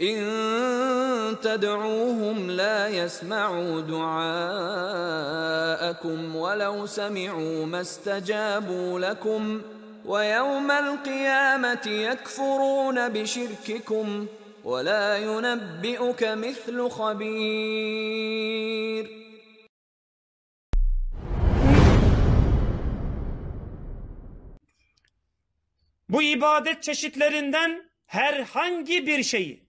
إن تدعوهم لا يسمعوا دعاءكم ولو سمعوا ما استجابوا لكم ويوم القيامة يكفرون بشرككم ولا ينبئك مثل خبير Bu ibadet çeşitlerinden herhangi bir şeyi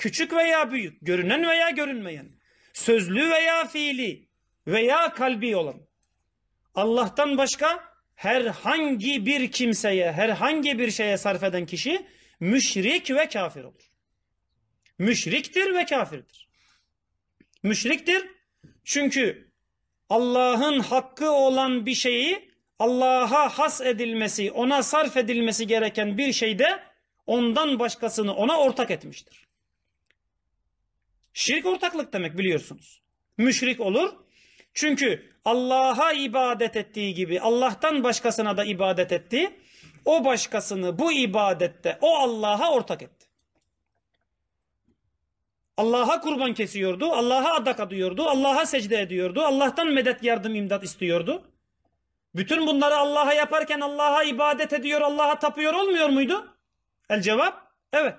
küçük veya büyük, görünen veya görünmeyen, sözlü veya fiili veya kalbi olan. Allah'tan başka herhangi bir kimseye, herhangi bir şeye sarf eden kişi müşrik ve kafir olur. Müşriktir ve kafirdir. Müşriktir çünkü Allah'ın hakkı olan bir şeyi Allah'a has edilmesi, ona sarf edilmesi gereken bir şeyde ondan başkasını ona ortak etmiştir. Şirk ortaklık demek biliyorsunuz. Müşrik olur. Çünkü Allah'a ibadet ettiği gibi Allah'tan başkasına da ibadet etti. O başkasını bu ibadette o Allah'a ortak etti. Allah'a kurban kesiyordu, Allah'a adaka adıyordu, Allah'a secde ediyordu, Allah'tan medet yardım imdat istiyordu. Bütün bunları Allah'a yaparken Allah'a ibadet ediyor, Allah'a tapıyor olmuyor muydu? El cevap evet.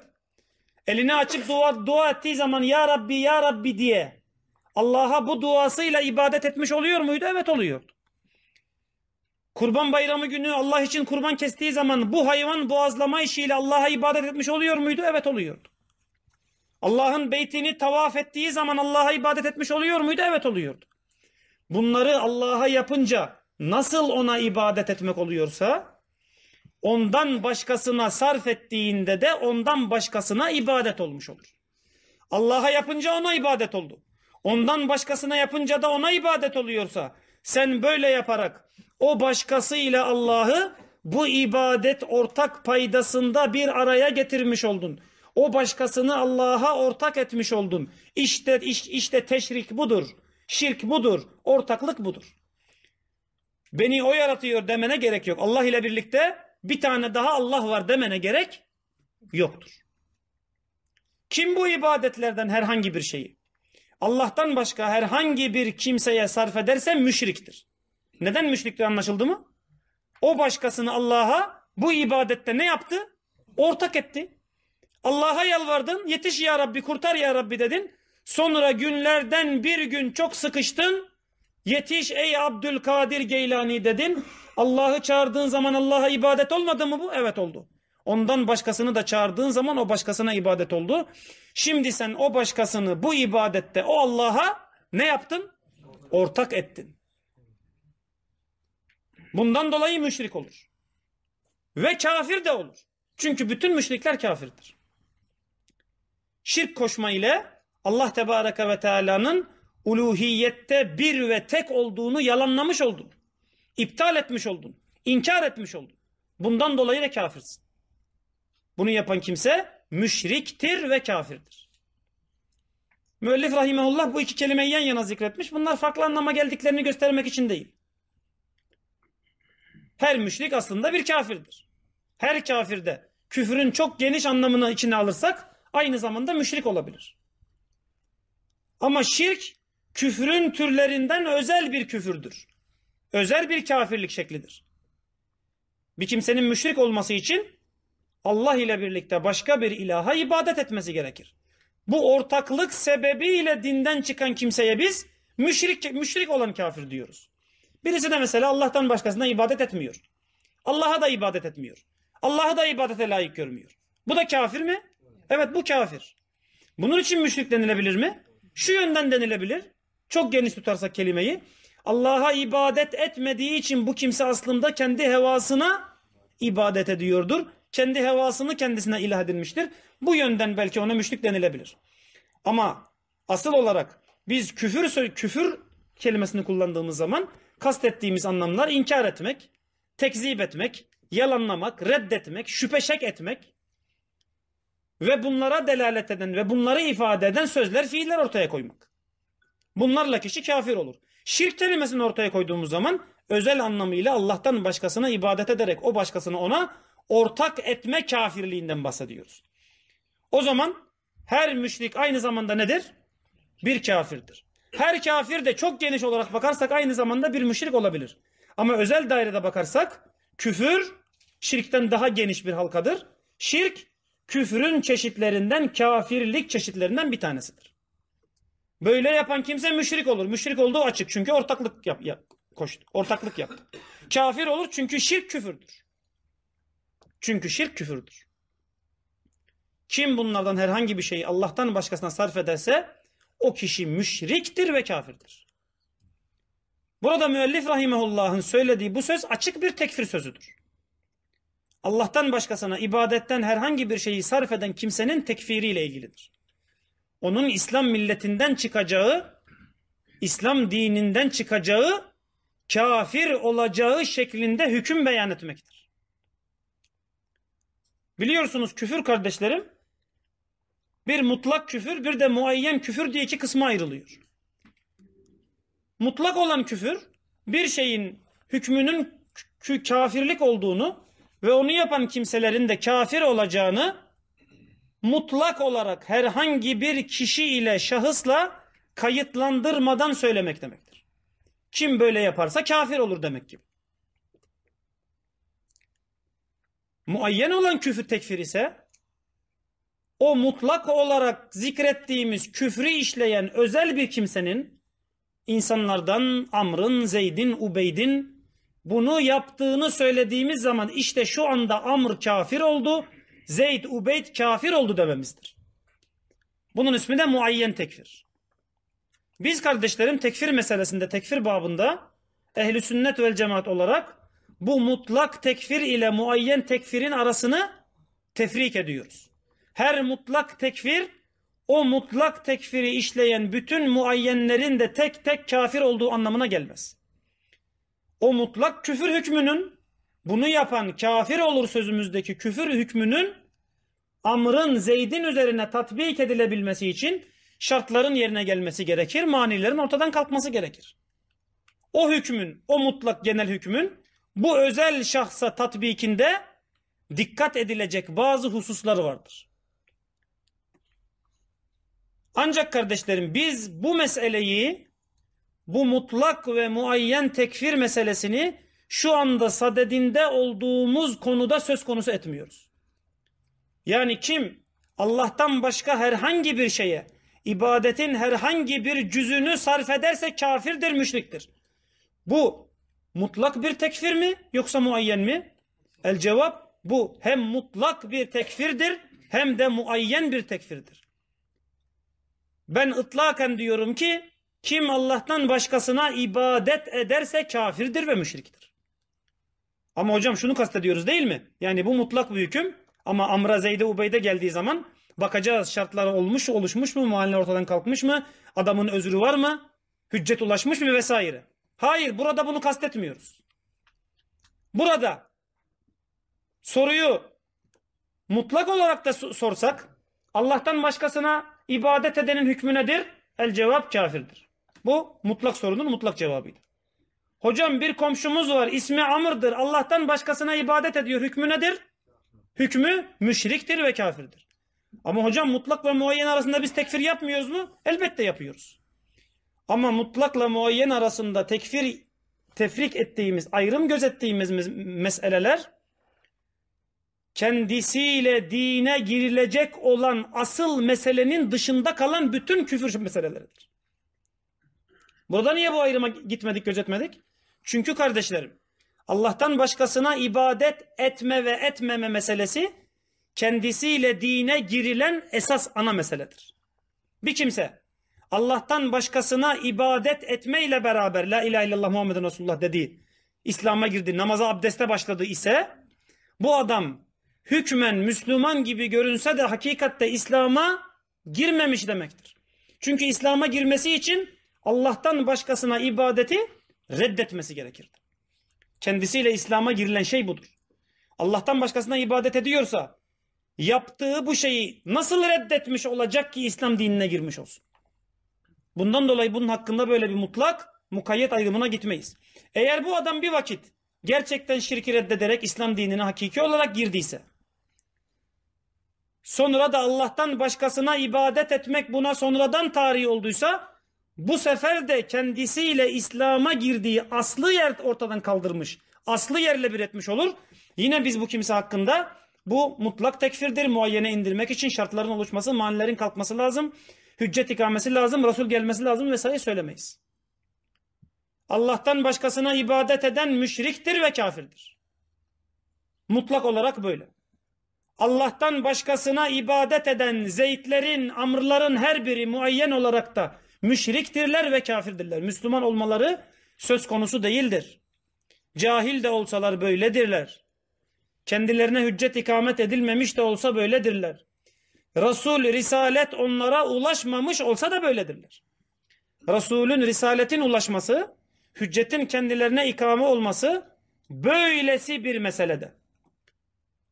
Elini açıp dua, dua ettiği zaman Ya Rabbi Ya Rabbi diye Allah'a bu duasıyla ibadet etmiş oluyor muydu? Evet oluyordu. Kurban bayramı günü Allah için kurban kestiği zaman bu hayvan boğazlama işiyle Allah'a ibadet etmiş oluyor muydu? Evet oluyordu. Allah'ın beytini tavaf ettiği zaman Allah'a ibadet etmiş oluyor muydu? Evet oluyordu. Bunları Allah'a yapınca nasıl ona ibadet etmek oluyorsa ondan başkasına sarf ettiğinde de ondan başkasına ibadet olmuş olur. Allah'a yapınca ona ibadet oldu. Ondan başkasına yapınca da ona ibadet oluyorsa sen böyle yaparak o başkasıyla Allah'ı bu ibadet ortak paydasında bir araya getirmiş oldun. O başkasını Allah'a ortak etmiş oldun. İşte işte teşrik budur. Şirk budur. Ortaklık budur. Beni o yaratıyor demene gerek yok. Allah ile birlikte bir tane daha Allah var demene gerek yoktur. Kim bu ibadetlerden herhangi bir şeyi Allah'tan başka herhangi bir kimseye sarf ederse müşriktir. Neden müşriktir anlaşıldı mı? O başkasını Allah'a bu ibadette ne yaptı? Ortak etti. Allah'a yalvardın, yetiş ya Rabbi, kurtar ya Rabbi dedin. Sonra günlerden bir gün çok sıkıştın. Yetiş ey Abdülkadir Geylani dedin. Allah'ı çağırdığın zaman Allah'a ibadet olmadı mı bu? Evet oldu. Ondan başkasını da çağırdığın zaman o başkasına ibadet oldu. Şimdi sen o başkasını bu ibadette o Allah'a ne yaptın? Ortak ettin. Bundan dolayı müşrik olur. Ve kafir de olur. Çünkü bütün müşrikler kafirdir. Şirk koşma ile Allah Tebareke ve Teala'nın uluhiyette bir ve tek olduğunu yalanlamış oldun. İptal etmiş oldun. inkar etmiş oldun. Bundan dolayı da kafirsin. Bunu yapan kimse müşriktir ve kafirdir. Müellif rahimehullah bu iki kelimeyi yan yana zikretmiş. Bunlar farklı anlama geldiklerini göstermek için değil. Her müşrik aslında bir kafirdir. Her kafirde küfrün çok geniş anlamını içine alırsak aynı zamanda müşrik olabilir. Ama şirk küfrün türlerinden özel bir küfürdür özel bir kafirlik şeklidir. Bir kimsenin müşrik olması için Allah ile birlikte başka bir ilaha ibadet etmesi gerekir. Bu ortaklık sebebiyle dinden çıkan kimseye biz müşrik, müşrik olan kafir diyoruz. Birisi de mesela Allah'tan başkasına ibadet etmiyor. Allah'a da ibadet etmiyor. Allah'a da ibadete layık görmüyor. Bu da kafir mi? Evet bu kafir. Bunun için müşrik denilebilir mi? Şu yönden denilebilir. Çok geniş tutarsak kelimeyi. Allah'a ibadet etmediği için bu kimse aslında kendi hevasına ibadet ediyordur. Kendi hevasını kendisine ilah edinmiştir. Bu yönden belki ona müşrik denilebilir. Ama asıl olarak biz küfür küfür kelimesini kullandığımız zaman kastettiğimiz anlamlar inkar etmek, tekzip etmek, yalanlamak, reddetmek, şüpheşek etmek ve bunlara delalet eden ve bunları ifade eden sözler, fiiller ortaya koymak. Bunlarla kişi kafir olur. Şirk kelimesini ortaya koyduğumuz zaman özel anlamıyla Allah'tan başkasına ibadet ederek o başkasını ona ortak etme kafirliğinden bahsediyoruz. O zaman her müşrik aynı zamanda nedir? Bir kafirdir. Her kafir de çok geniş olarak bakarsak aynı zamanda bir müşrik olabilir. Ama özel dairede bakarsak küfür şirkten daha geniş bir halkadır. Şirk küfrün çeşitlerinden kafirlik çeşitlerinden bir tanesidir. Böyle yapan kimse müşrik olur. Müşrik olduğu açık çünkü ortaklık yap, yap koştu. Ortaklık yaptı. Kafir olur çünkü şirk küfürdür. Çünkü şirk küfürdür. Kim bunlardan herhangi bir şeyi Allah'tan başkasına sarf ederse o kişi müşriktir ve kafirdir. Burada müellif rahimehullah'ın söylediği bu söz açık bir tekfir sözüdür. Allah'tan başkasına ibadetten herhangi bir şeyi sarf eden kimsenin tekfiriyle ilgilidir onun İslam milletinden çıkacağı, İslam dininden çıkacağı, kafir olacağı şeklinde hüküm beyan etmektir. Biliyorsunuz küfür kardeşlerim, bir mutlak küfür, bir de muayyen küfür diye iki kısma ayrılıyor. Mutlak olan küfür, bir şeyin hükmünün kafirlik olduğunu ve onu yapan kimselerin de kafir olacağını mutlak olarak herhangi bir kişi ile şahısla kayıtlandırmadan söylemek demektir. Kim böyle yaparsa kafir olur demek gibi. Muayyen olan küfür tekfir ise o mutlak olarak zikrettiğimiz küfrü işleyen özel bir kimsenin insanlardan Amr'ın, Zeyd'in, Ubeyd'in bunu yaptığını söylediğimiz zaman işte şu anda Amr kafir oldu Zeyd, Ubeyd kafir oldu dememizdir. Bunun ismi de muayyen tekfir. Biz kardeşlerim tekfir meselesinde, tekfir babında ehli sünnet vel cemaat olarak bu mutlak tekfir ile muayyen tekfirin arasını tefrik ediyoruz. Her mutlak tekfir o mutlak tekfiri işleyen bütün muayyenlerin de tek tek kafir olduğu anlamına gelmez. O mutlak küfür hükmünün bunu yapan kafir olur sözümüzdeki küfür hükmünün Amr'ın Zeyd'in üzerine tatbik edilebilmesi için şartların yerine gelmesi gerekir. Manilerin ortadan kalkması gerekir. O hükmün, o mutlak genel hükmün bu özel şahsa tatbikinde dikkat edilecek bazı hususlar vardır. Ancak kardeşlerim biz bu meseleyi bu mutlak ve muayyen tekfir meselesini şu anda sadedinde olduğumuz konuda söz konusu etmiyoruz. Yani kim Allah'tan başka herhangi bir şeye ibadetin herhangi bir cüzünü sarf ederse kafirdir, müşriktir. Bu mutlak bir tekfir mi yoksa muayyen mi? El cevap bu hem mutlak bir tekfirdir hem de muayyen bir tekfirdir. Ben itlaken diyorum ki kim Allah'tan başkasına ibadet ederse kafirdir ve müşriktir. Ama hocam şunu kastediyoruz değil mi? Yani bu mutlak bir hüküm ama Amra Zeyde Ubeyde geldiği zaman bakacağız şartlar olmuş oluşmuş mu? Mahalle ortadan kalkmış mı? Adamın özrü var mı? Hüccet ulaşmış mı vesaire. Hayır burada bunu kastetmiyoruz. Burada soruyu mutlak olarak da sorsak Allah'tan başkasına ibadet edenin hükmü nedir? El cevap kafirdir. Bu mutlak sorunun mutlak cevabıydı. Hocam bir komşumuz var ismi Amr'dır. Allah'tan başkasına ibadet ediyor. Hükmü nedir? Hükmü müşriktir ve kafirdir. Ama hocam mutlak ve muayyen arasında biz tekfir yapmıyoruz mu? Elbette yapıyoruz. Ama mutlakla muayyen arasında tekfir tefrik ettiğimiz, ayrım gözettiğimiz meseleler kendisiyle dine girilecek olan asıl meselenin dışında kalan bütün küfür meseleleridir. Burada niye bu ayrıma gitmedik, gözetmedik? Çünkü kardeşlerim Allah'tan başkasına ibadet etme ve etmeme meselesi kendisiyle dine girilen esas ana meseledir. Bir kimse Allah'tan başkasına ibadet etmeyle beraber La ilahe illallah Muhammed Resulullah dediği İslam'a girdi, namaza abdeste başladı ise bu adam hükmen Müslüman gibi görünse de hakikatte İslam'a girmemiş demektir. Çünkü İslam'a girmesi için Allah'tan başkasına ibadeti reddetmesi gerekirdi. Kendisiyle İslam'a girilen şey budur. Allah'tan başkasına ibadet ediyorsa yaptığı bu şeyi nasıl reddetmiş olacak ki İslam dinine girmiş olsun? Bundan dolayı bunun hakkında böyle bir mutlak mukayyet ayrımına gitmeyiz. Eğer bu adam bir vakit gerçekten şirki reddederek İslam dinine hakiki olarak girdiyse sonra da Allah'tan başkasına ibadet etmek buna sonradan tarihi olduysa bu sefer de kendisiyle İslam'a girdiği aslı yer ortadan kaldırmış. Aslı yerle bir etmiş olur. Yine biz bu kimse hakkında bu mutlak tekfirdir. muayene indirmek için şartların oluşması, manilerin kalkması lazım. Hüccet ikamesi lazım, Resul gelmesi lazım vesaire söylemeyiz. Allah'tan başkasına ibadet eden müşriktir ve kafirdir. Mutlak olarak böyle. Allah'tan başkasına ibadet eden zeytlerin, amrların her biri muayyen olarak da müşriktirler ve kafirdirler. Müslüman olmaları söz konusu değildir. Cahil de olsalar böyledirler. Kendilerine hüccet ikamet edilmemiş de olsa böyledirler. Resul, risalet onlara ulaşmamış olsa da böyledirler. Resulün, risaletin ulaşması, hüccetin kendilerine ikame olması böylesi bir meselede.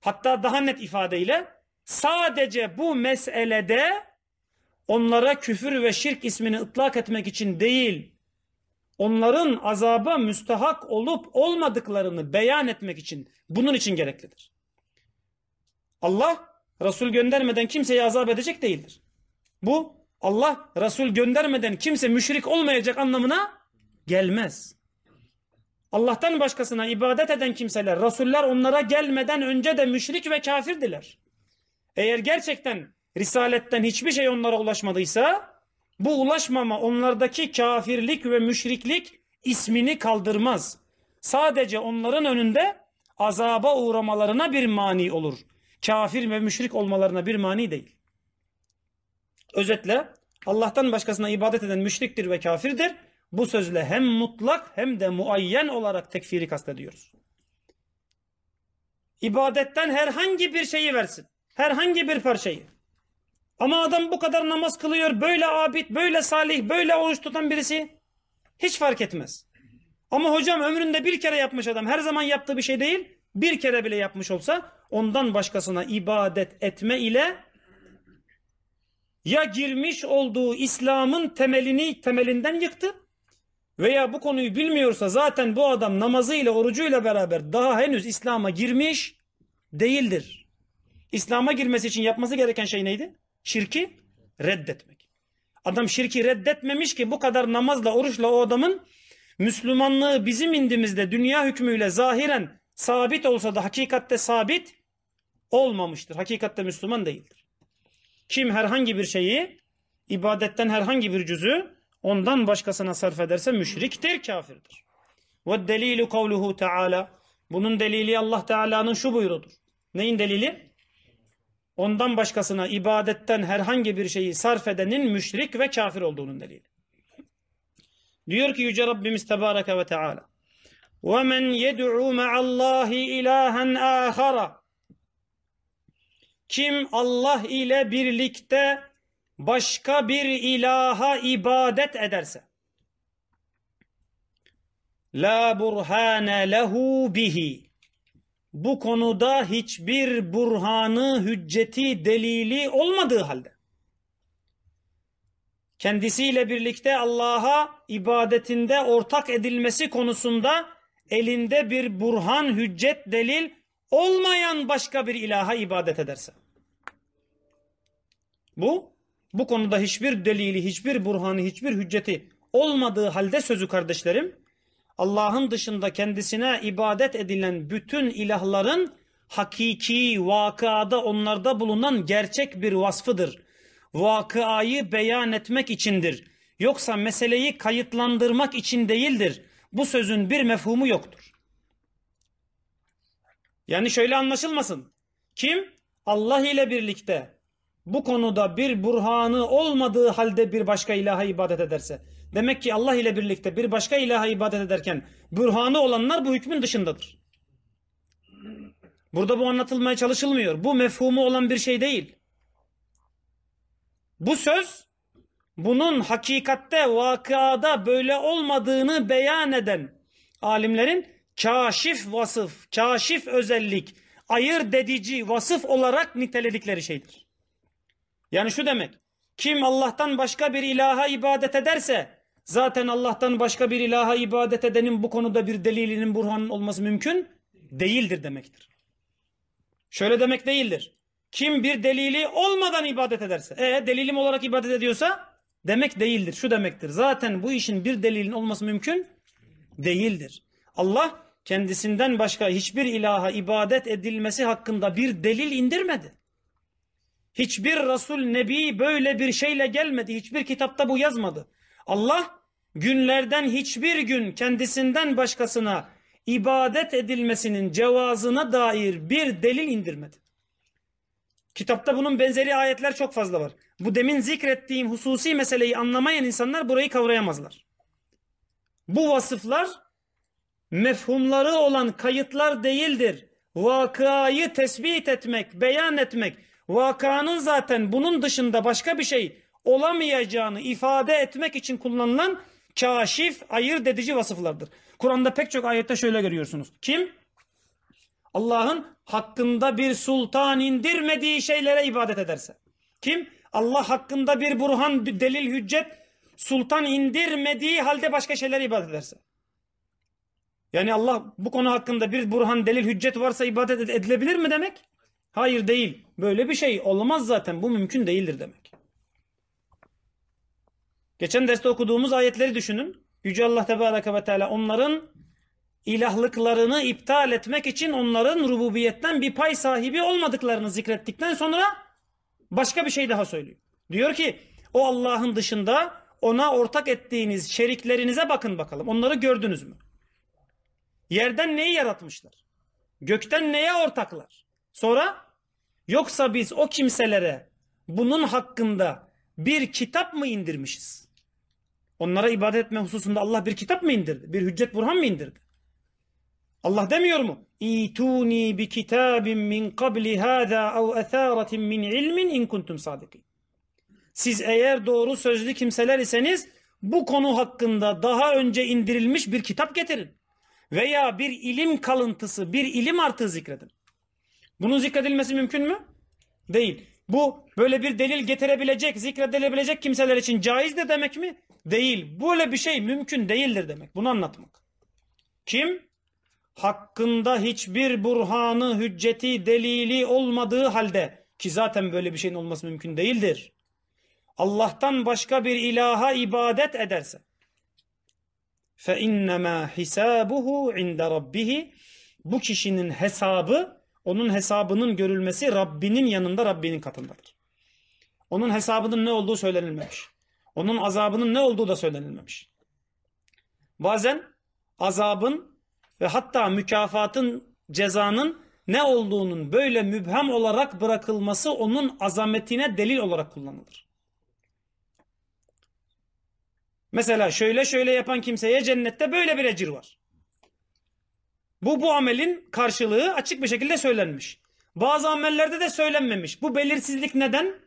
Hatta daha net ifadeyle sadece bu meselede onlara küfür ve şirk ismini ıtlak etmek için değil, onların azaba müstahak olup olmadıklarını beyan etmek için, bunun için gereklidir. Allah Resul göndermeden kimseyi azap edecek değildir. Bu Allah Resul göndermeden kimse müşrik olmayacak anlamına gelmez. Allah'tan başkasına ibadet eden kimseler, Resuller onlara gelmeden önce de müşrik ve kafirdiler. Eğer gerçekten risaletten hiçbir şey onlara ulaşmadıysa bu ulaşmama onlardaki kafirlik ve müşriklik ismini kaldırmaz. Sadece onların önünde azaba uğramalarına bir mani olur. Kafir ve müşrik olmalarına bir mani değil. Özetle Allah'tan başkasına ibadet eden müşriktir ve kafirdir. Bu sözle hem mutlak hem de muayyen olarak tekfiri kastediyoruz. İbadetten herhangi bir şeyi versin. Herhangi bir parçayı. Ama adam bu kadar namaz kılıyor. Böyle abid, böyle salih, böyle oruç tutan birisi. Hiç fark etmez. Ama hocam ömründe bir kere yapmış adam. Her zaman yaptığı bir şey değil. Bir kere bile yapmış olsa ondan başkasına ibadet etme ile ya girmiş olduğu İslam'ın temelini temelinden yıktı veya bu konuyu bilmiyorsa zaten bu adam namazıyla orucuyla beraber daha henüz İslam'a girmiş değildir. İslam'a girmesi için yapması gereken şey neydi? Şirki reddetmek. Adam şirki reddetmemiş ki bu kadar namazla, oruçla o adamın Müslümanlığı bizim indimizde dünya hükmüyle zahiren sabit olsa da hakikatte sabit olmamıştır. Hakikatte Müslüman değildir. Kim herhangi bir şeyi, ibadetten herhangi bir cüzü ondan başkasına sarf ederse müşriktir, kafirdir. Ve delilu kavluhu teala. Bunun delili Allah Teala'nın şu buyurudur. Neyin delili? ondan başkasına ibadetten herhangi bir şeyi sarf edenin müşrik ve kafir olduğunun delili. Diyor ki Yüce Rabbimiz Tebareke ve Teala وَمَنْ يَدْعُوا مَعَ اللّٰهِ اِلَٰهًا آخَرَ Kim Allah ile birlikte başka bir ilaha ibadet ederse La burhane lehu bihi bu konuda hiçbir burhanı, hücceti, delili olmadığı halde kendisiyle birlikte Allah'a ibadetinde ortak edilmesi konusunda elinde bir burhan, hüccet, delil olmayan başka bir ilaha ibadet ederse. Bu, bu konuda hiçbir delili, hiçbir burhanı, hiçbir hücceti olmadığı halde sözü kardeşlerim, Allah'ın dışında kendisine ibadet edilen bütün ilahların hakiki vakıada onlarda bulunan gerçek bir vasfıdır. Vakıayı beyan etmek içindir. Yoksa meseleyi kayıtlandırmak için değildir. Bu sözün bir mefhumu yoktur. Yani şöyle anlaşılmasın. Kim? Allah ile birlikte bu konuda bir burhanı olmadığı halde bir başka ilaha ibadet ederse. Demek ki Allah ile birlikte bir başka ilaha ibadet ederken bürhanı olanlar bu hükmün dışındadır. Burada bu anlatılmaya çalışılmıyor. Bu mefhumu olan bir şey değil. Bu söz bunun hakikatte vakıada böyle olmadığını beyan eden alimlerin kaşif vasıf, kaşif özellik, ayırt dedici vasıf olarak niteledikleri şeydir. Yani şu demek, kim Allah'tan başka bir ilaha ibadet ederse Zaten Allah'tan başka bir ilaha ibadet edenin bu konuda bir delilinin burhanın olması mümkün değildir demektir. Şöyle demek değildir. Kim bir delili olmadan ibadet ederse, e delilim olarak ibadet ediyorsa demek değildir. Şu demektir. Zaten bu işin bir delilin olması mümkün değildir. Allah kendisinden başka hiçbir ilaha ibadet edilmesi hakkında bir delil indirmedi. Hiçbir Resul Nebi böyle bir şeyle gelmedi. Hiçbir kitapta bu yazmadı. Allah günlerden hiçbir gün kendisinden başkasına ibadet edilmesinin cevazına dair bir delil indirmedi. Kitapta bunun benzeri ayetler çok fazla var. Bu demin zikrettiğim hususi meseleyi anlamayan insanlar burayı kavrayamazlar. Bu vasıflar mefhumları olan kayıtlar değildir. Vakayı tespit etmek, beyan etmek, vakanın zaten bunun dışında başka bir şey olamayacağını ifade etmek için kullanılan kaşif, ayırt edici vasıflardır. Kur'an'da pek çok ayette şöyle görüyorsunuz. Kim? Allah'ın hakkında bir sultan indirmediği şeylere ibadet ederse. Kim? Allah hakkında bir burhan, bir delil, hüccet, sultan indirmediği halde başka şeylere ibadet ederse. Yani Allah bu konu hakkında bir burhan, delil, hüccet varsa ibadet edilebilir mi demek? Hayır değil. Böyle bir şey olmaz zaten. Bu mümkün değildir demek. Geçen derste okuduğumuz ayetleri düşünün. Yüce Allah Tebareke ve Teala onların ilahlıklarını iptal etmek için onların rububiyetten bir pay sahibi olmadıklarını zikrettikten sonra başka bir şey daha söylüyor. Diyor ki o Allah'ın dışında ona ortak ettiğiniz şeriklerinize bakın bakalım. Onları gördünüz mü? Yerden neyi yaratmışlar? Gökten neye ortaklar? Sonra yoksa biz o kimselere bunun hakkında bir kitap mı indirmişiz? Onlara ibadet etme hususunda Allah bir kitap mı indirdi? Bir hüccet burhan mı indirdi? Allah demiyor mu? İtuni bi kitabim min qabli hada au etharatin min ilmin in kuntum sadikin. Siz eğer doğru sözlü kimseler iseniz bu konu hakkında daha önce indirilmiş bir kitap getirin. Veya bir ilim kalıntısı, bir ilim artığı zikredin. Bunun zikredilmesi mümkün mü? Değil. Bu böyle bir delil getirebilecek, zikredilebilecek kimseler için caiz de demek mi? değil. Böyle bir şey mümkün değildir demek. Bunu anlatmak. Kim? Hakkında hiçbir burhanı, hücceti, delili olmadığı halde ki zaten böyle bir şeyin olması mümkün değildir. Allah'tan başka bir ilaha ibadet ederse فَاِنَّمَا حِسَابُهُ عِنْدَ رَبِّهِ Bu kişinin hesabı, onun hesabının görülmesi Rabbinin yanında, Rabbinin katındadır. Onun hesabının ne olduğu söylenilmemiş. Onun azabının ne olduğu da söylenilmemiş. Bazen azabın ve hatta mükafatın, cezanın ne olduğunun böyle mübhem olarak bırakılması onun azametine delil olarak kullanılır. Mesela şöyle şöyle yapan kimseye cennette böyle bir ecir var. Bu bu amelin karşılığı açık bir şekilde söylenmiş. Bazı amellerde de söylenmemiş. Bu belirsizlik neden?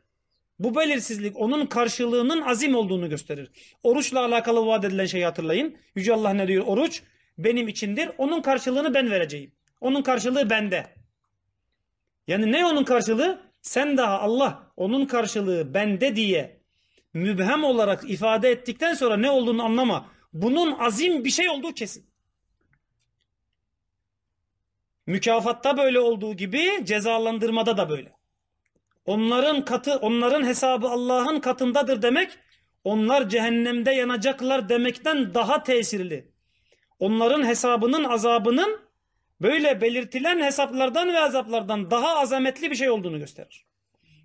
Bu belirsizlik onun karşılığının azim olduğunu gösterir. Oruçla alakalı vaat edilen şeyi hatırlayın. Yüce Allah ne diyor? Oruç benim içindir. Onun karşılığını ben vereceğim. Onun karşılığı bende. Yani ne onun karşılığı? Sen daha Allah onun karşılığı bende diye mübhem olarak ifade ettikten sonra ne olduğunu anlama. Bunun azim bir şey olduğu kesin. Mükafatta böyle olduğu gibi cezalandırmada da böyle onların katı onların hesabı Allah'ın katındadır demek onlar cehennemde yanacaklar demekten daha tesirli. Onların hesabının azabının böyle belirtilen hesaplardan ve azaplardan daha azametli bir şey olduğunu gösterir.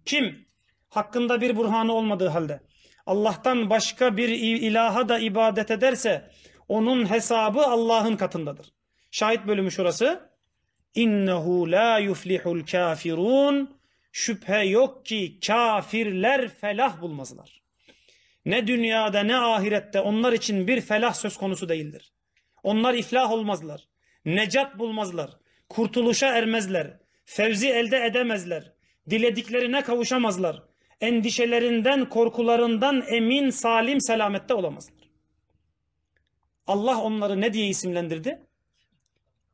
Kim hakkında bir burhanı olmadığı halde Allah'tan başka bir ilaha da ibadet ederse onun hesabı Allah'ın katındadır. Şahit bölümü şurası. İnnehu la yuflihul kafirun Şüphe yok ki kafirler felah bulmazlar. Ne dünyada ne ahirette onlar için bir felah söz konusu değildir. Onlar iflah olmazlar. Necat bulmazlar. Kurtuluşa ermezler. Fevzi elde edemezler. Dilediklerine kavuşamazlar. Endişelerinden, korkularından emin, salim, selamette olamazlar. Allah onları ne diye isimlendirdi?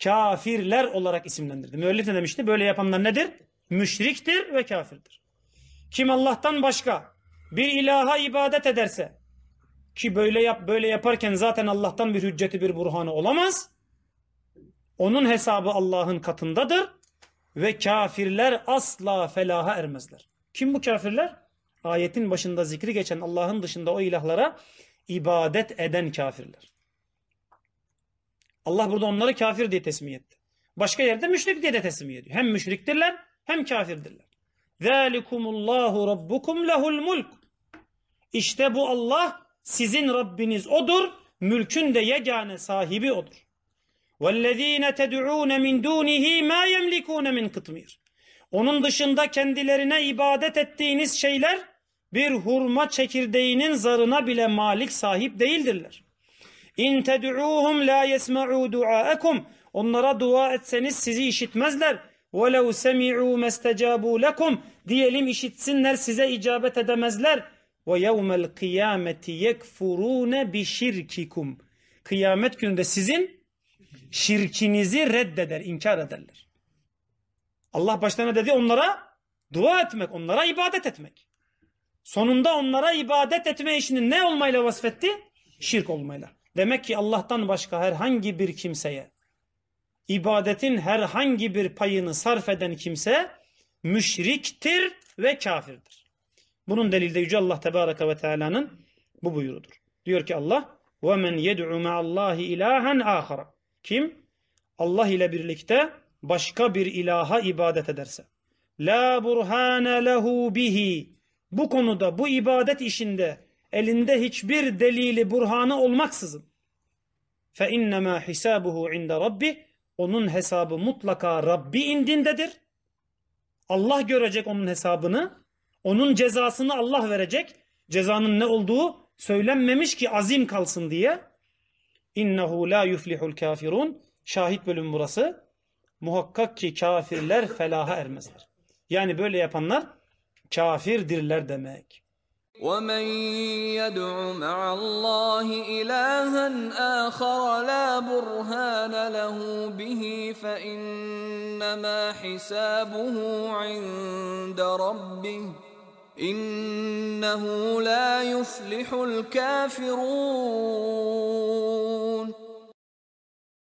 Kafirler olarak isimlendirdi. Müellif ne demişti? Böyle yapanlar nedir? müşriktir ve kafirdir. Kim Allah'tan başka bir ilaha ibadet ederse ki böyle yap böyle yaparken zaten Allah'tan bir hücceti bir burhanı olamaz. Onun hesabı Allah'ın katındadır ve kafirler asla felaha ermezler. Kim bu kafirler? Ayetin başında zikri geçen Allah'ın dışında o ilahlara ibadet eden kafirler. Allah burada onları kafir diye tesmih etti. Başka yerde müşrik diye de tesmih ediyor. Hem müşriktirler hem kafirdirler. Zalikumullahu rabbukum lehul mulk. İşte bu Allah sizin Rabbiniz odur, mülkün de yegane sahibi odur. وَالَّذ۪ينَ تَدْعُونَ مِنْ دُونِهِ مَا يَمْلِكُونَ مِنْ kıtmir. Onun dışında kendilerine ibadet ettiğiniz şeyler bir hurma çekirdeğinin zarına bile malik sahip değildirler. İn ted'uhum la yesma'u du'aekum. Onlara dua etseniz sizi işitmezler وَلَوْ سَمِعُوا مَسْتَجَابُوا لَكُمْ Diyelim işitsinler size icabet edemezler. وَيَوْمَ الْقِيَامَةِ يَكْفُرُونَ بِشِرْكِكُمْ Kıyamet gününde sizin şirkinizi reddeder, inkar ederler. Allah başlarına dedi onlara dua etmek, onlara ibadet etmek. Sonunda onlara ibadet etme işini ne olmayla vasfetti? Şirk olmayla. Demek ki Allah'tan başka herhangi bir kimseye ibadetin herhangi bir payını sarf eden kimse müşriktir ve kafirdir. Bunun delili de Yüce Allah Tebareke ve Teala'nın bu buyurudur. Diyor ki Allah وَمَنْ يَدْعُ مَا اللّٰهِ اِلَٰهًا آخَرًا Kim Allah ile birlikte başka bir ilaha ibadet ederse La burhane lehu bihi bu konuda bu ibadet işinde elinde hiçbir delili burhanı olmaksızın fe innema hisabuhu inde rabbi onun hesabı mutlaka Rabbi indindedir. Allah görecek onun hesabını. Onun cezasını Allah verecek. Cezanın ne olduğu söylenmemiş ki azim kalsın diye. İnnehu la yuflihul kafirun. Şahit bölüm burası. Muhakkak ki kafirler felaha ermezler. Yani böyle yapanlar kafirdirler demek. ومن يدع مع الله إلها آخر لا برهان له به فإنما حسابه عند ربه إنه لا يفلح الكافرون